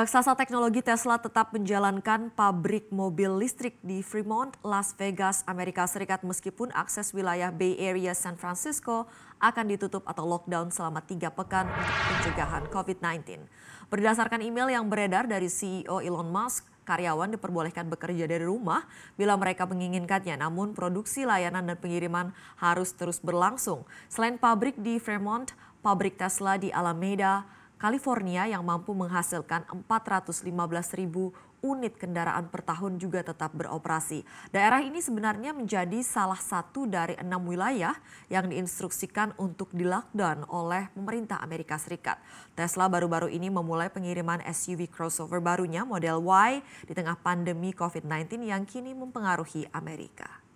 Raksasa teknologi Tesla tetap menjalankan pabrik mobil listrik di Fremont, Las Vegas, Amerika Serikat meskipun akses wilayah Bay Area San Francisco akan ditutup atau lockdown selama tiga pekan untuk pencegahan COVID-19. Berdasarkan email yang beredar dari CEO Elon Musk, karyawan diperbolehkan bekerja dari rumah bila mereka menginginkannya. Namun produksi layanan dan pengiriman harus terus berlangsung. Selain pabrik di Fremont, pabrik Tesla di Alameda, California yang mampu menghasilkan 415 ribu unit kendaraan per tahun juga tetap beroperasi. Daerah ini sebenarnya menjadi salah satu dari enam wilayah yang diinstruksikan untuk di lockdown oleh pemerintah Amerika Serikat. Tesla baru-baru ini memulai pengiriman SUV crossover barunya model Y di tengah pandemi COVID-19 yang kini mempengaruhi Amerika.